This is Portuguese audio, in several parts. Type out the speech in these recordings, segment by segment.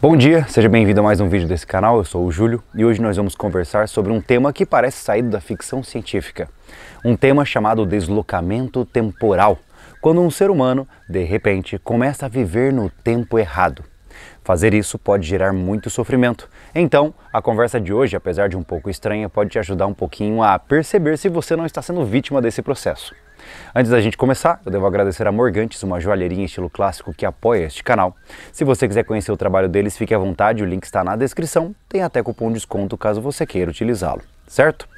Bom dia, seja bem-vindo a mais um vídeo desse canal, eu sou o Júlio e hoje nós vamos conversar sobre um tema que parece saído da ficção científica, um tema chamado deslocamento temporal, quando um ser humano, de repente, começa a viver no tempo errado. Fazer isso pode gerar muito sofrimento. Então, a conversa de hoje, apesar de um pouco estranha, pode te ajudar um pouquinho a perceber se você não está sendo vítima desse processo. Antes da gente começar, eu devo agradecer a Morgantes, uma joalheria em estilo clássico que apoia este canal. Se você quiser conhecer o trabalho deles, fique à vontade, o link está na descrição. Tem até cupom de desconto caso você queira utilizá-lo, certo?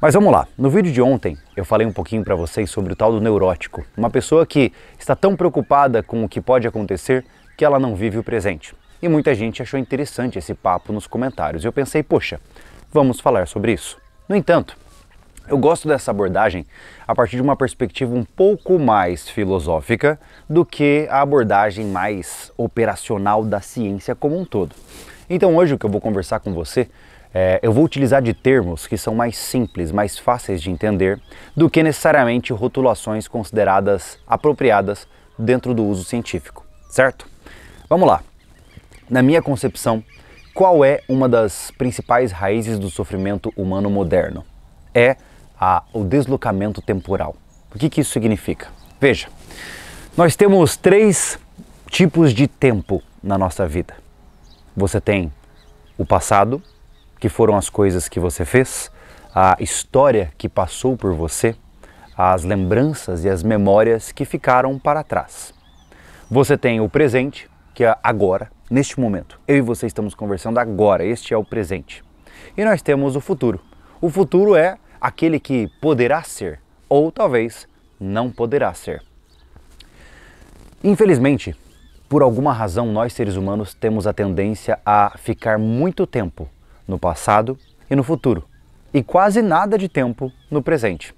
Mas vamos lá, no vídeo de ontem eu falei um pouquinho para vocês sobre o tal do neurótico, uma pessoa que está tão preocupada com o que pode acontecer que ela não vive o presente. E muita gente achou interessante esse papo nos comentários. Eu pensei, poxa, vamos falar sobre isso. No entanto, eu gosto dessa abordagem a partir de uma perspectiva um pouco mais filosófica do que a abordagem mais operacional da ciência como um todo. Então hoje o que eu vou conversar com você é, eu vou utilizar de termos que são mais simples, mais fáceis de entender do que necessariamente rotulações consideradas apropriadas dentro do uso científico, certo? Vamos lá. Na minha concepção, qual é uma das principais raízes do sofrimento humano moderno? É a, o deslocamento temporal. O que, que isso significa? Veja, nós temos três tipos de tempo na nossa vida. Você tem o passado, que foram as coisas que você fez, a história que passou por você, as lembranças e as memórias que ficaram para trás. Você tem o presente, que é agora, neste momento. Eu e você estamos conversando agora, este é o presente. E nós temos o futuro. O futuro é aquele que poderá ser ou talvez não poderá ser. Infelizmente, por alguma razão, nós seres humanos temos a tendência a ficar muito tempo no passado e no futuro, e quase nada de tempo no presente.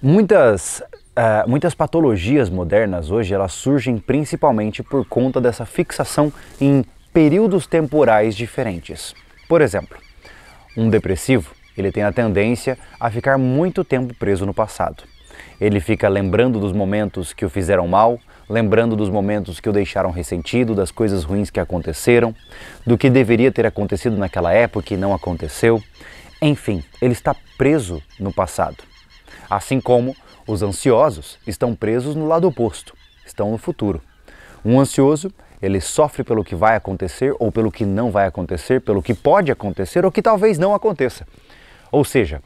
Muitas, uh, muitas patologias modernas hoje elas surgem principalmente por conta dessa fixação em períodos temporais diferentes. Por exemplo, um depressivo ele tem a tendência a ficar muito tempo preso no passado. Ele fica lembrando dos momentos que o fizeram mal, lembrando dos momentos que o deixaram ressentido, das coisas ruins que aconteceram, do que deveria ter acontecido naquela época e não aconteceu. Enfim, ele está preso no passado. Assim como os ansiosos estão presos no lado oposto, estão no futuro. Um ansioso, ele sofre pelo que vai acontecer ou pelo que não vai acontecer, pelo que pode acontecer ou que talvez não aconteça. Ou seja,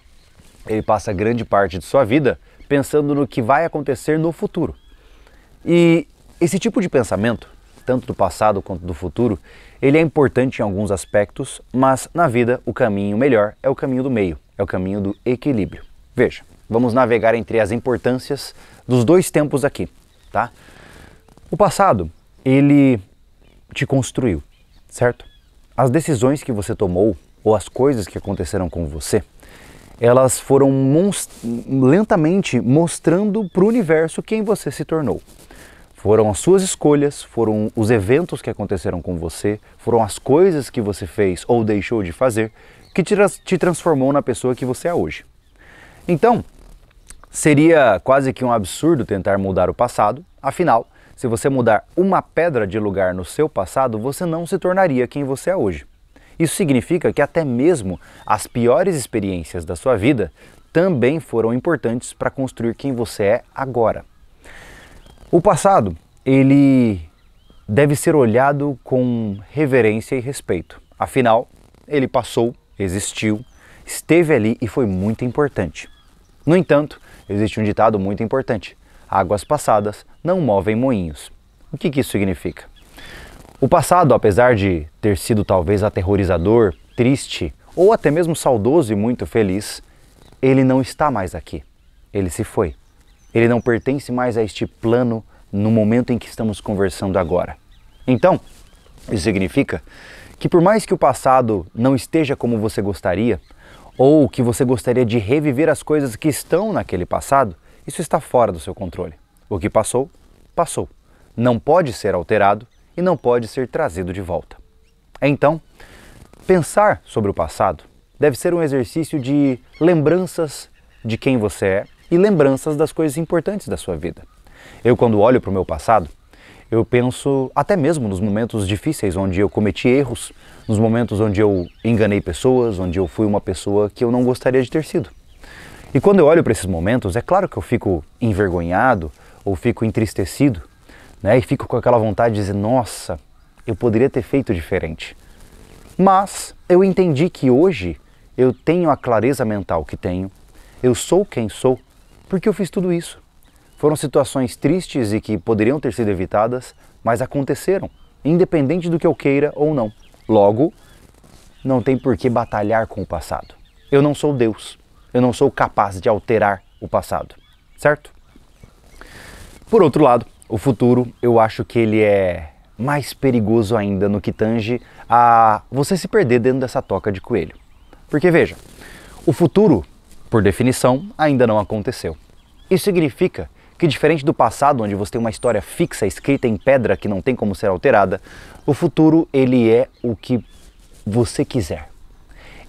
ele passa grande parte de sua vida pensando no que vai acontecer no futuro. E esse tipo de pensamento, tanto do passado quanto do futuro, ele é importante em alguns aspectos, mas na vida o caminho melhor é o caminho do meio, é o caminho do equilíbrio. Veja, vamos navegar entre as importâncias dos dois tempos aqui, tá? O passado, ele te construiu, certo? As decisões que você tomou ou as coisas que aconteceram com você elas foram lentamente mostrando para o universo quem você se tornou. Foram as suas escolhas, foram os eventos que aconteceram com você, foram as coisas que você fez ou deixou de fazer que te, te transformou na pessoa que você é hoje. Então, seria quase que um absurdo tentar mudar o passado, afinal, se você mudar uma pedra de lugar no seu passado, você não se tornaria quem você é hoje. Isso significa que até mesmo as piores experiências da sua vida também foram importantes para construir quem você é agora. O passado, ele deve ser olhado com reverência e respeito. Afinal, ele passou, existiu, esteve ali e foi muito importante. No entanto, existe um ditado muito importante: águas passadas não movem moinhos. O que, que isso significa? O passado, apesar de ter sido talvez aterrorizador, triste ou até mesmo saudoso e muito feliz, ele não está mais aqui. Ele se foi. Ele não pertence mais a este plano no momento em que estamos conversando agora. Então, isso significa que por mais que o passado não esteja como você gostaria, ou que você gostaria de reviver as coisas que estão naquele passado, isso está fora do seu controle. O que passou, passou. Não pode ser alterado e não pode ser trazido de volta. Então, pensar sobre o passado deve ser um exercício de lembranças de quem você é e lembranças das coisas importantes da sua vida. Eu, quando olho para o meu passado, eu penso até mesmo nos momentos difíceis onde eu cometi erros, nos momentos onde eu enganei pessoas, onde eu fui uma pessoa que eu não gostaria de ter sido. E quando eu olho para esses momentos, é claro que eu fico envergonhado ou fico entristecido, né? E fico com aquela vontade de dizer, nossa, eu poderia ter feito diferente. Mas eu entendi que hoje eu tenho a clareza mental que tenho, eu sou quem sou, porque eu fiz tudo isso. Foram situações tristes e que poderiam ter sido evitadas, mas aconteceram, independente do que eu queira ou não. Logo, não tem por que batalhar com o passado. Eu não sou Deus, eu não sou capaz de alterar o passado, certo? Por outro lado, o futuro, eu acho que ele é mais perigoso ainda no que tange a você se perder dentro dessa toca de coelho. Porque veja, o futuro, por definição, ainda não aconteceu. Isso significa que, diferente do passado, onde você tem uma história fixa escrita em pedra que não tem como ser alterada, o futuro ele é o que você quiser.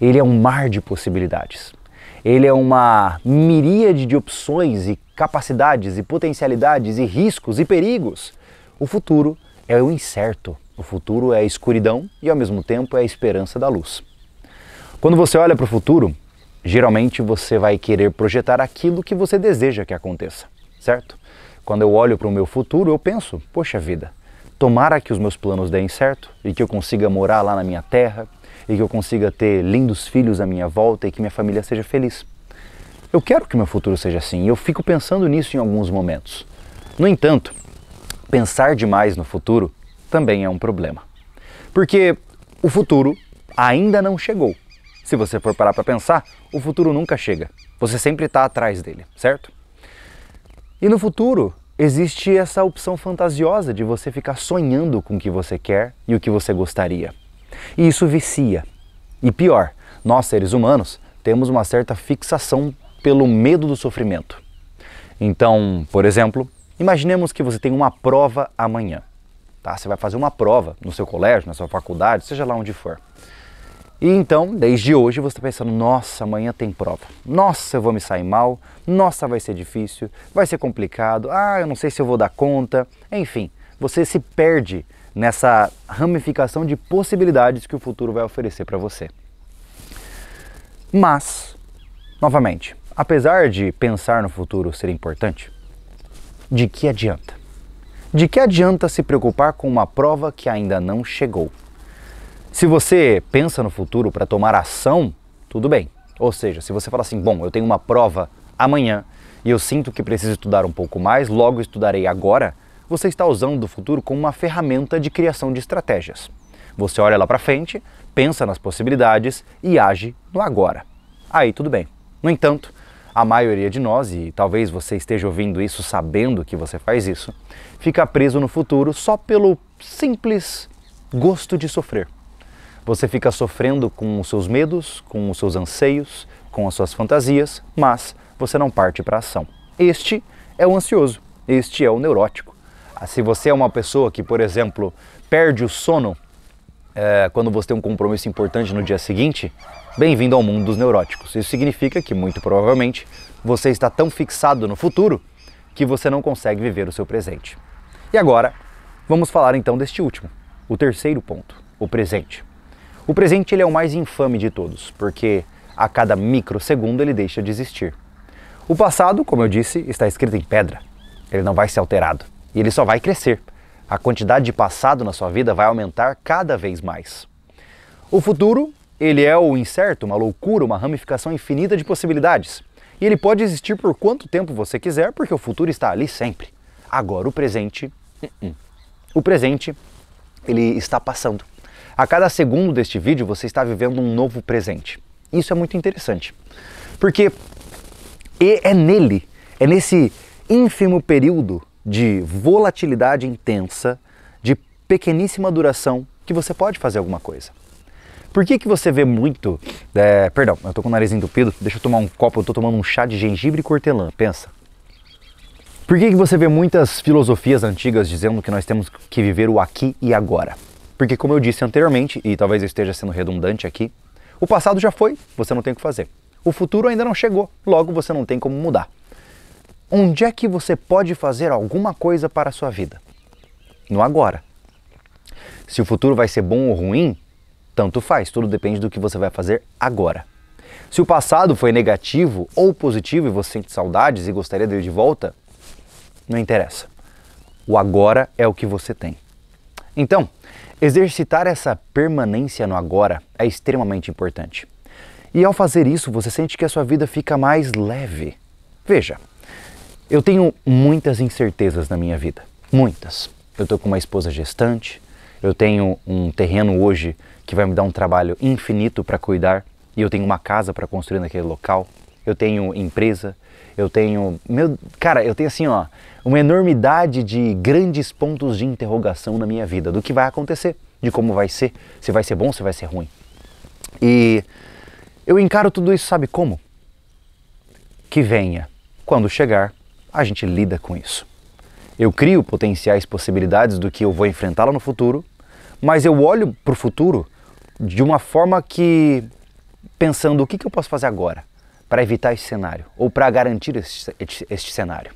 Ele é um mar de possibilidades. Ele é uma miríade de opções e capacidades e potencialidades e riscos e perigos. O futuro é o incerto. O futuro é a escuridão e ao mesmo tempo é a esperança da luz. Quando você olha para o futuro, geralmente você vai querer projetar aquilo que você deseja que aconteça, certo? Quando eu olho para o meu futuro, eu penso: poxa vida, tomara que os meus planos deem certo e que eu consiga morar lá na minha terra, e que eu consiga ter lindos filhos à minha volta e que minha família seja feliz. Eu quero que meu futuro seja assim e eu fico pensando nisso em alguns momentos. No entanto, pensar demais no futuro também é um problema. Porque o futuro ainda não chegou. Se você for parar para pensar, o futuro nunca chega. Você sempre está atrás dele, certo? E no futuro existe essa opção fantasiosa de você ficar sonhando com o que você quer e o que você gostaria. E isso vicia. E pior, nós seres humanos temos uma certa fixação pelo medo do sofrimento. Então, por exemplo, imaginemos que você tem uma prova amanhã. Tá? Você vai fazer uma prova no seu colégio, na sua faculdade, seja lá onde for. E então, desde hoje, você está pensando: nossa, amanhã tem prova. Nossa, eu vou me sair mal. Nossa, vai ser difícil. Vai ser complicado. Ah, eu não sei se eu vou dar conta. Enfim, você se perde nessa ramificação de possibilidades que o futuro vai oferecer para você. Mas, novamente, apesar de pensar no futuro ser importante, de que adianta? De que adianta se preocupar com uma prova que ainda não chegou? Se você pensa no futuro para tomar ação, tudo bem. Ou seja, se você fala assim, bom, eu tenho uma prova amanhã e eu sinto que preciso estudar um pouco mais, logo estudarei agora, você está usando o futuro como uma ferramenta de criação de estratégias. Você olha lá para frente, pensa nas possibilidades e age no agora. Aí tudo bem. No entanto, a maioria de nós, e talvez você esteja ouvindo isso sabendo que você faz isso, fica preso no futuro só pelo simples gosto de sofrer. Você fica sofrendo com os seus medos, com os seus anseios, com as suas fantasias, mas você não parte para a ação. Este é o ansioso, este é o neurótico. Se você é uma pessoa que, por exemplo, perde o sono é, quando você tem um compromisso importante no dia seguinte, bem-vindo ao mundo dos neuróticos. Isso significa que, muito provavelmente, você está tão fixado no futuro que você não consegue viver o seu presente. E agora, vamos falar então deste último, o terceiro ponto, o presente. O presente ele é o mais infame de todos, porque a cada microsegundo ele deixa de existir. O passado, como eu disse, está escrito em pedra. Ele não vai ser alterado. E ele só vai crescer. A quantidade de passado na sua vida vai aumentar cada vez mais. O futuro, ele é o incerto, uma loucura, uma ramificação infinita de possibilidades. E ele pode existir por quanto tempo você quiser, porque o futuro está ali sempre. Agora o presente, uh -uh. o presente, ele está passando. A cada segundo deste vídeo você está vivendo um novo presente. Isso é muito interessante, porque é nele, é nesse ínfimo período de volatilidade intensa, de pequeníssima duração, que você pode fazer alguma coisa. Por que, que você vê muito. É, perdão, eu tô com o nariz entupido, deixa eu tomar um copo, eu tô tomando um chá de gengibre e cortelã, pensa. Por que, que você vê muitas filosofias antigas dizendo que nós temos que viver o aqui e agora? Porque, como eu disse anteriormente, e talvez eu esteja sendo redundante aqui, o passado já foi, você não tem o que fazer. O futuro ainda não chegou, logo você não tem como mudar. Onde é que você pode fazer alguma coisa para a sua vida? No agora. Se o futuro vai ser bom ou ruim, tanto faz, tudo depende do que você vai fazer agora. Se o passado foi negativo ou positivo e você sente saudades e gostaria dele de volta, não interessa. O agora é o que você tem. Então, exercitar essa permanência no agora é extremamente importante. E ao fazer isso, você sente que a sua vida fica mais leve. Veja, eu tenho muitas incertezas na minha vida, muitas. Eu estou com uma esposa gestante, eu tenho um terreno hoje que vai me dar um trabalho infinito para cuidar e eu tenho uma casa para construir naquele local. Eu tenho empresa, eu tenho, meu, cara, eu tenho assim, ó, uma enormidade de grandes pontos de interrogação na minha vida do que vai acontecer, de como vai ser, se vai ser bom, se vai ser ruim. E eu encaro tudo isso, sabe como? Que venha, quando chegar, a gente lida com isso. Eu crio potenciais possibilidades do que eu vou enfrentar lá no futuro, mas eu olho para o futuro de uma forma que pensando o que, que eu posso fazer agora para evitar esse cenário ou para garantir este, cenário.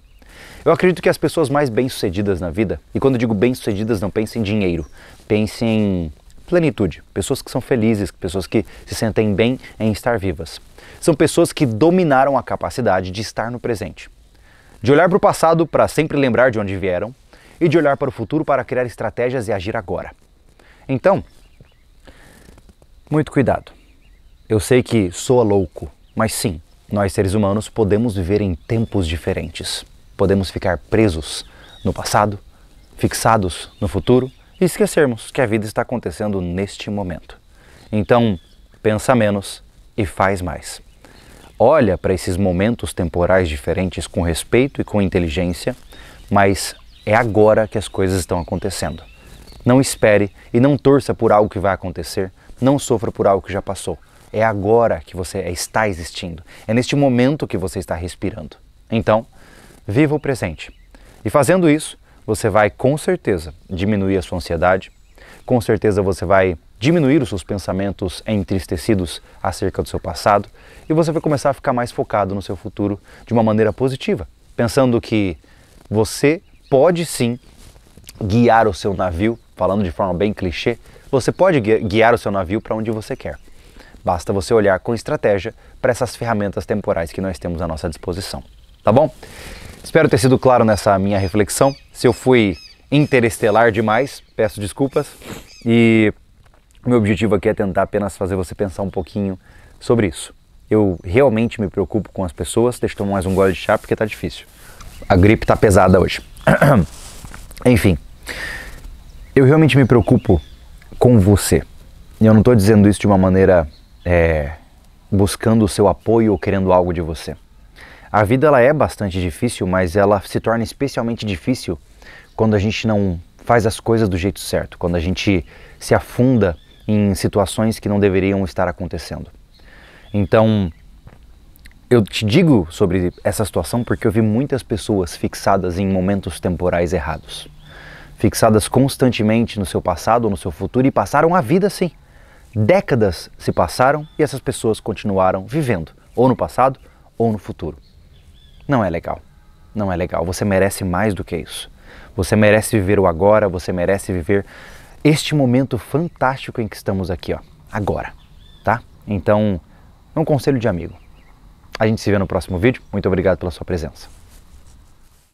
Eu acredito que as pessoas mais bem-sucedidas na vida, e quando digo bem-sucedidas, não pensem em dinheiro, pensem em plenitude, pessoas que são felizes, pessoas que se sentem bem em estar vivas. São pessoas que dominaram a capacidade de estar no presente de olhar para o passado para sempre lembrar de onde vieram e de olhar para o futuro para criar estratégias e agir agora. Então, muito cuidado. Eu sei que soa louco, mas sim, nós seres humanos podemos viver em tempos diferentes. Podemos ficar presos no passado, fixados no futuro e esquecermos que a vida está acontecendo neste momento. Então, pensa menos e faz mais olha para esses momentos temporais diferentes com respeito e com inteligência, mas é agora que as coisas estão acontecendo. Não espere e não torça por algo que vai acontecer, não sofra por algo que já passou. É agora que você é, está existindo, é neste momento que você está respirando. Então, viva o presente. E fazendo isso, você vai com certeza diminuir a sua ansiedade, com certeza você vai diminuir os seus pensamentos entristecidos acerca do seu passado e você vai começar a ficar mais focado no seu futuro de uma maneira positiva, pensando que você pode sim guiar o seu navio, falando de forma bem clichê, você pode guiar o seu navio para onde você quer. Basta você olhar com estratégia para essas ferramentas temporais que nós temos à nossa disposição. Tá bom? Espero ter sido claro nessa minha reflexão. Se eu fui interestelar demais, peço desculpas. E meu objetivo aqui é tentar apenas fazer você pensar um pouquinho sobre isso. Eu realmente me preocupo com as pessoas. Deixa eu tomar mais um gole de chá porque tá difícil. A gripe tá pesada hoje. Enfim, eu realmente me preocupo com você. E eu não estou dizendo isso de uma maneira é, buscando o seu apoio ou querendo algo de você. A vida ela é bastante difícil, mas ela se torna especialmente difícil quando a gente não faz as coisas do jeito certo, quando a gente se afunda em situações que não deveriam estar acontecendo. Então, eu te digo sobre essa situação porque eu vi muitas pessoas fixadas em momentos temporais errados, fixadas constantemente no seu passado, ou no seu futuro e passaram a vida assim. Décadas se passaram e essas pessoas continuaram vivendo, ou no passado ou no futuro. Não é legal. Não é legal. Você merece mais do que isso. Você merece viver o agora, você merece viver este momento fantástico em que estamos aqui, ó, agora, tá? Então, um conselho de amigo. A gente se vê no próximo vídeo. Muito obrigado pela sua presença.